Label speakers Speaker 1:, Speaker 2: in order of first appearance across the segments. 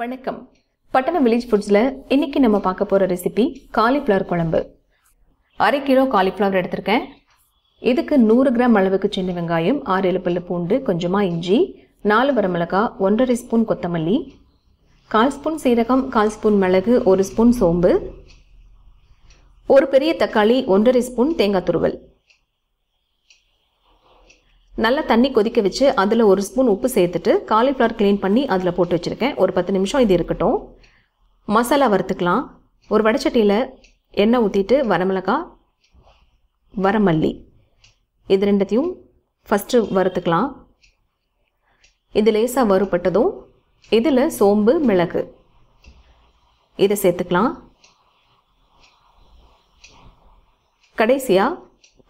Speaker 1: வணக்கம் பட்டணம் வில்லேஜ் ஃபுட்ஸில் இன்றைக்கி நம்ம பார்க்க போகிற ரெசிபி காலிஃப்ளவர் குழம்பு அரை கிலோ காலிஃப்ளவர் எடுத்திருக்கேன் இதுக்கு நூறு கிராம் அளவுக்கு சின்ன வெங்காயம் ஆறு எழுப்பல் பூண்டு கொஞ்சமாக இஞ்சி நாலு வரமிளகா ஒன்றரை ஸ்பூன் கொத்தமல்லி கால் ஸ்பூன் சீரகம் கால் ஸ்பூன் மிளகு ஒரு ஸ்பூன் சோம்பு ஒரு பெரிய தக்காளி ஒன்றரை ஸ்பூன் தேங்காய் துருவல் நல்லா தண்ணி கொதிக்க வச்சு அதில் ஒரு ஸ்பூன் உப்பு சேர்த்துட்டு காலிஃப்ளவர் க்ளீன் பண்ணி அதில் போட்டு வச்சுருக்கேன் ஒரு பத்து நிமிஷம் இது இருக்கட்டும் மசாலா வறுத்துக்கலாம் ஒரு வடச்சட்டியில் எண்ணெய் ஊற்றிட்டு வரமிளகா வரமல்லி இது ரெண்டத்தையும் ஃபஸ்ட்டு வறுத்துக்கலாம் இது லேசாக வறுபட்டதும் இதில் சோம்பு மிளகு இதை சேர்த்துக்கலாம் கடைசியாக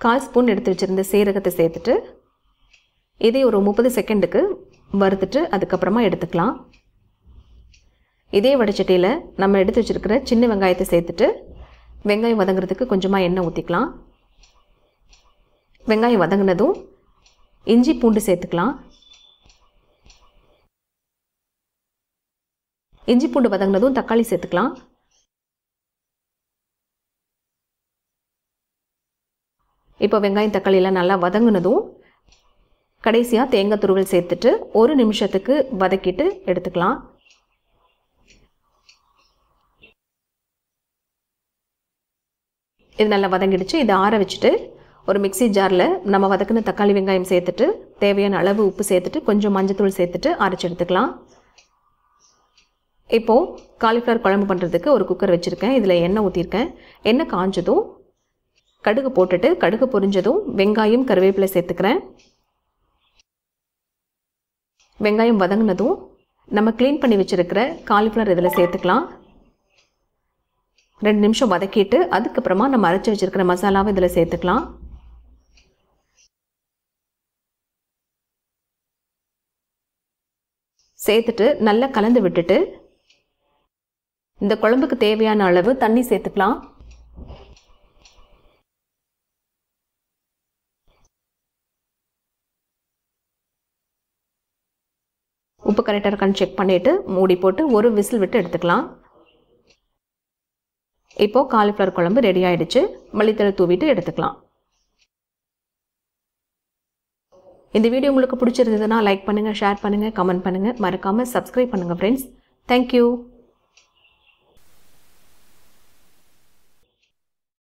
Speaker 1: கால் ஸ்பூன் எடுத்து வச்சுருந்த சீரகத்தை சேர்த்துட்டு இதை ஒரு முப்பது செகண்டுக்கு வறுத்துட்டு அதுக்கப்புறமா எடுத்துக்கலாம் இதே வடிச்சட்டியில் நம்ம எடுத்து வச்சுருக்கிற சின்ன வெங்காயத்தை சேர்த்துட்டு வெங்காயம் வதங்குறதுக்கு கொஞ்சமாக எண்ணெய் ஊற்றிக்கலாம் வெங்காயம் வதங்கினதும் இஞ்சி பூண்டு சேர்த்துக்கலாம் இஞ்சி பூண்டு வதங்கினதும் தக்காளி சேர்த்துக்கலாம் இப்போ வெங்காயம் தக்காளியெல்லாம் நல்லா வதங்கினதும் கடைசியாக தேங்காய் துருவல் சேர்த்துட்டு ஒரு நிமிஷத்துக்கு வதக்கிட்டு எடுத்துக்கலாம் இது நல்லா வதங்கிடுச்சு இதை ஆற வச்சுட்டு ஒரு மிக்சி ஜாரில் நம்ம வதக்குன தக்காளி வெங்காயம் சேர்த்துட்டு தேவையான அளவு உப்பு சேர்த்துட்டு கொஞ்சம் மஞ்சத்தூள் சேர்த்துட்டு அரைச்சி எடுத்துக்கலாம் இப்போது காலிஃப்ளவர் குழம்பு பண்ணுறதுக்கு ஒரு குக்கர் வச்சுருக்கேன் இதில் எண்ணெய் ஊற்றிருக்கேன் எண்ணெய் காஞ்சதும் கடுகு போட்டுட்டு கடுகு பொரிஞ்சதும் வெங்காயம் கருவேப்பிலை சேர்த்துக்கிறேன் வெங்காயம் வதங்கினதும் நம்ம க்ளீன் பண்ணி வச்சுருக்கிற காலிஃப்ளவர் இதில் சேர்த்துக்கலாம் ரெண்டு நிமிஷம் வதக்கிட்டு அதுக்கப்புறமா நம்ம அரைச்சி வச்சுருக்கிற மசாலாவை இதில் சேர்த்துக்கலாம் சேர்த்துட்டு நல்லா கலந்து விட்டுட்டு இந்த குழம்புக்கு தேவையான அளவு தண்ணி சேர்த்துக்கலாம் உப்பு கரெக்டாக இருக்கான்னு செக் பண்ணிவிட்டு மூடி போட்டு ஒரு விசில் விட்டு எடுத்துக்கலாம் இப்போது காலிஃப்ளவர் குழம்பு ரெடி ஆகிடுச்சு மல்லித்தலை தூவிட்டு எடுத்துக்கலாம் இந்த வீடியோ உங்களுக்கு பிடிச்சிருந்ததுன்னா லைக் பண்ணுங்கள் ஷேர் பண்ணுங்கள் கமெண்ட் பண்ணுங்கள் மறக்காமல் சப்ஸ்கிரைப் பண்ணுங்கள் ஃப்ரெண்ட்ஸ் தேங்க்யூ